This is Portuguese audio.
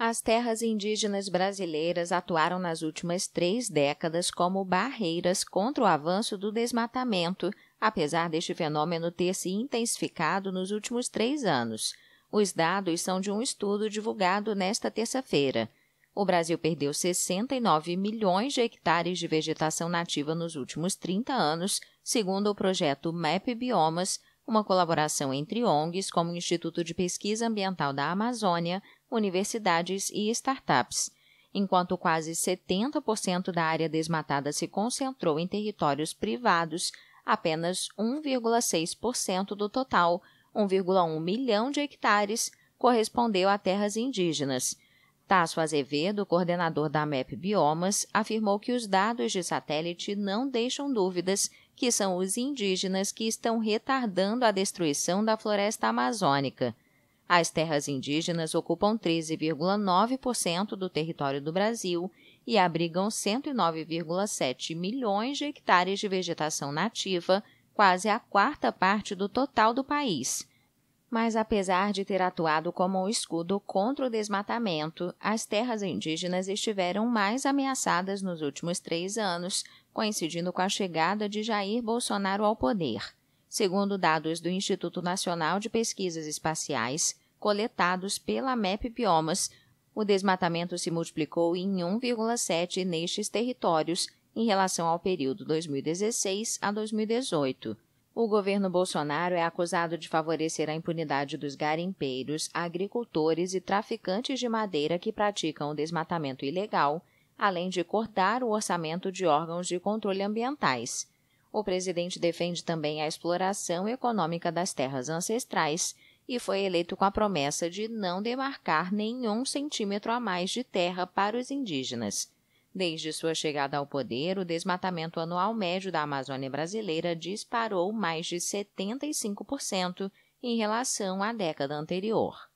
As terras indígenas brasileiras atuaram nas últimas três décadas como barreiras contra o avanço do desmatamento, apesar deste fenômeno ter se intensificado nos últimos três anos. Os dados são de um estudo divulgado nesta terça-feira. O Brasil perdeu 69 milhões de hectares de vegetação nativa nos últimos 30 anos, segundo o projeto MAP Biomas, uma colaboração entre ONGs como o Instituto de Pesquisa Ambiental da Amazônia, universidades e startups, enquanto quase 70% da área desmatada se concentrou em territórios privados, apenas 1,6% do total, 1,1 milhão de hectares, correspondeu a terras indígenas. Tasso Azevedo, coordenador da MEP Biomas, afirmou que os dados de satélite não deixam dúvidas que são os indígenas que estão retardando a destruição da floresta amazônica. As terras indígenas ocupam 13,9% do território do Brasil e abrigam 109,7 milhões de hectares de vegetação nativa, quase a quarta parte do total do país. Mas apesar de ter atuado como um escudo contra o desmatamento, as terras indígenas estiveram mais ameaçadas nos últimos três anos, coincidindo com a chegada de Jair Bolsonaro ao poder segundo dados do Instituto Nacional de Pesquisas Espaciais, coletados pela MEP Biomas, o desmatamento se multiplicou em 1,7 nestes territórios em relação ao período 2016 a 2018. O governo Bolsonaro é acusado de favorecer a impunidade dos garimpeiros, agricultores e traficantes de madeira que praticam o desmatamento ilegal, além de cortar o orçamento de órgãos de controle ambientais. O presidente defende também a exploração econômica das terras ancestrais e foi eleito com a promessa de não demarcar nenhum centímetro a mais de terra para os indígenas. Desde sua chegada ao poder, o desmatamento anual médio da Amazônia brasileira disparou mais de 75% em relação à década anterior.